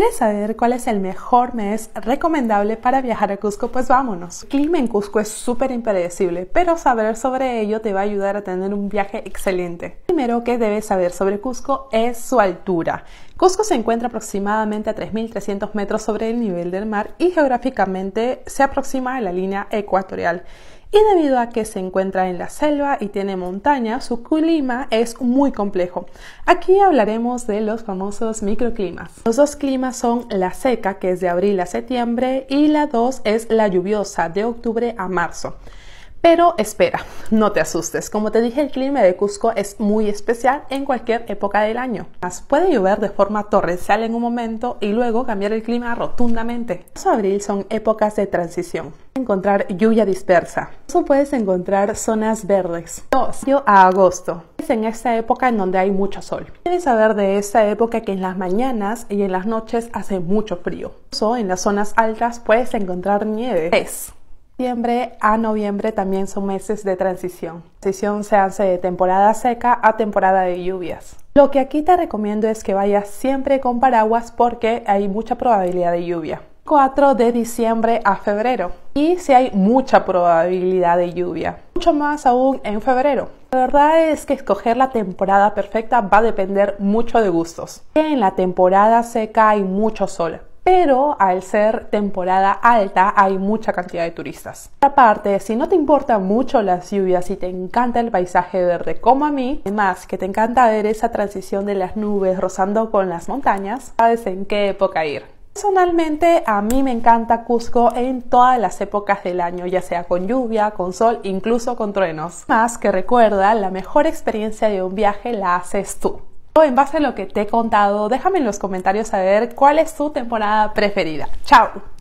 ¿Quieres saber cuál es el mejor mes recomendable para viajar a Cusco? Pues vámonos. El clima en Cusco es súper impredecible, pero saber sobre ello te va a ayudar a tener un viaje excelente. primero que debes saber sobre Cusco es su altura. Cusco se encuentra aproximadamente a 3.300 metros sobre el nivel del mar y geográficamente se aproxima a la línea ecuatorial y debido a que se encuentra en la selva y tiene montaña, su clima es muy complejo. Aquí hablaremos de los famosos microclimas. Los dos climas son la seca, que es de abril a septiembre, y la dos es la lluviosa, de octubre a marzo. Pero espera, no te asustes. Como te dije, el clima de Cusco es muy especial en cualquier época del año. Más puede llover de forma torrencial en un momento y luego cambiar el clima rotundamente. Los abril son épocas de transición. Encontrar lluvia dispersa. Incluso puedes encontrar zonas verdes. 2. A agosto. Es en esta época en donde hay mucho sol. que saber de esta época que en las mañanas y en las noches hace mucho frío. en las zonas altas puedes encontrar nieve. 3 a noviembre también son meses de transición. transición se hace de temporada seca a temporada de lluvias. Lo que aquí te recomiendo es que vayas siempre con paraguas porque hay mucha probabilidad de lluvia. 4 de diciembre a febrero y si hay mucha probabilidad de lluvia, mucho más aún en febrero. La verdad es que escoger la temporada perfecta va a depender mucho de gustos. En la temporada seca hay mucho sol, pero al ser temporada alta hay mucha cantidad de turistas. Aparte, si no te importan mucho las lluvias y te encanta el paisaje verde como a mí, además que te encanta ver esa transición de las nubes rozando con las montañas, sabes en qué época ir. Personalmente a mí me encanta Cusco en todas las épocas del año, ya sea con lluvia, con sol, incluso con truenos. Más que recuerda, la mejor experiencia de un viaje la haces tú. En base a lo que te he contado, déjame en los comentarios saber cuál es tu temporada preferida. ¡Chao!